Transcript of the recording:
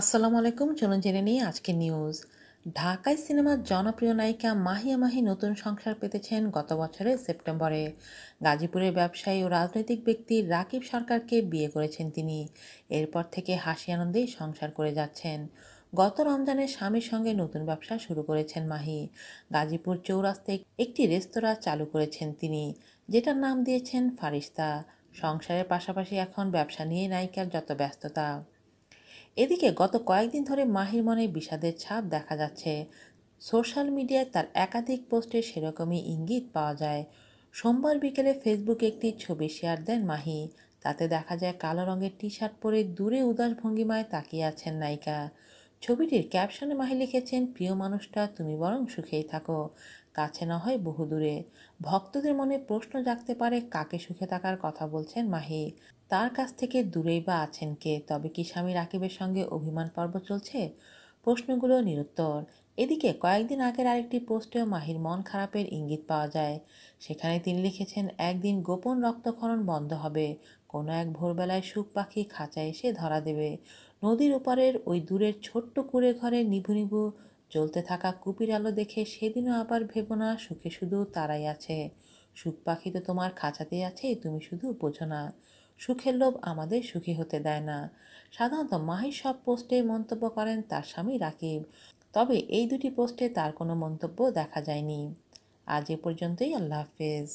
আসসালামু আলাইকুম চলুন জেনে নিই আজকে নিউজ ঢাকায় সিনেমার জনপ্রিয় নায়িকা মাহিয়া মাহি নতুন সংসার পেতেছেন গত বছরের সেপ্টেম্বরে গাজীপুরের ব্যবসায়ী ও রাজনৈতিক ব্যক্তি রাকিব সরকারকে বিয়ে করেছেন তিনি এরপর থেকে হাসি আনন্দেই সংসার করে যাচ্ছেন গত রমজানে স্বামীর সঙ্গে নতুন ব্যবসা শুরু করেছেন মাহি গাজীপুর চৌরাস্তায় একটি রেস্তোরাঁ চালু করেছেন তিনি যেটার নাম দিয়েছেন ফারিস্তা সংসারের পাশাপাশি এখন ব্যবসা নিয়ে নায়িকার যত ব্যস্ততা এদিকে গত কয়েকদিন ধরে মাহির মনে বিষাদের ছাপ দেখা যাচ্ছে সোশ্যাল মিডিয়ায় তার একাধিক পোস্টে সেরকমই ইঙ্গিত পাওয়া যায় সোমবার বিকেলে ফেসবুকে একটি ছবি শেয়ার দেন মাহি তাতে দেখা যায় কালো রঙের টি শার্ট পরে দূরে উদাস ভঙ্গিমায় তাকিয়ে আছেন নায়িকা ছবিটির ক্যাপশনে মাহি লিখেছেন প্রিয় মানুষটা তুমি বরং সুখেই থাকো কাছে না হয় বহুদূরে ভক্তদের মনে প্রশ্ন জাগতে পারে কাকে সুখে থাকার কথা বলছেন মাহি তার কাছ থেকে দূরেই বা আছেন কে তবে কি স্বামী রাকিবের সঙ্গে অভিমান পর্ব চলছে প্রশ্নগুলো নিরুত্তর এদিকে কয়েকদিন আগের আরেকটি পোস্টেও মাহির মন খারাপের ইঙ্গিত পাওয়া যায় সেখানে তিনি লিখেছেন একদিন গোপন রক্তক্ষরণ বন্ধ হবে কোনো এক ভোরবেলায় সুখ পাখি খাঁচায় এসে ধরা দেবে নদীর ওপারের ওই দূরের ছোট্ট কুড়ে ঘরে নিভু নিভু চলতে থাকা কুপির আলো দেখে সেদিনও আবার ভেবো না সুখে শুধু তারাই আছে সুখ পাখি তো তোমার খাঁচাতেই আছে তুমি শুধু বোঝো না সুখের লোভ আমাদের সুখী হতে দেয় না সাধারণত মাহি সব পোস্টে মন্তব্য করেন তার স্বামী রাকিব তবে এই দুটি পোস্টে তার কোনো মন্তব্য দেখা যায়নি আজ এ পর্যন্তই আল্লাহ হাফেজ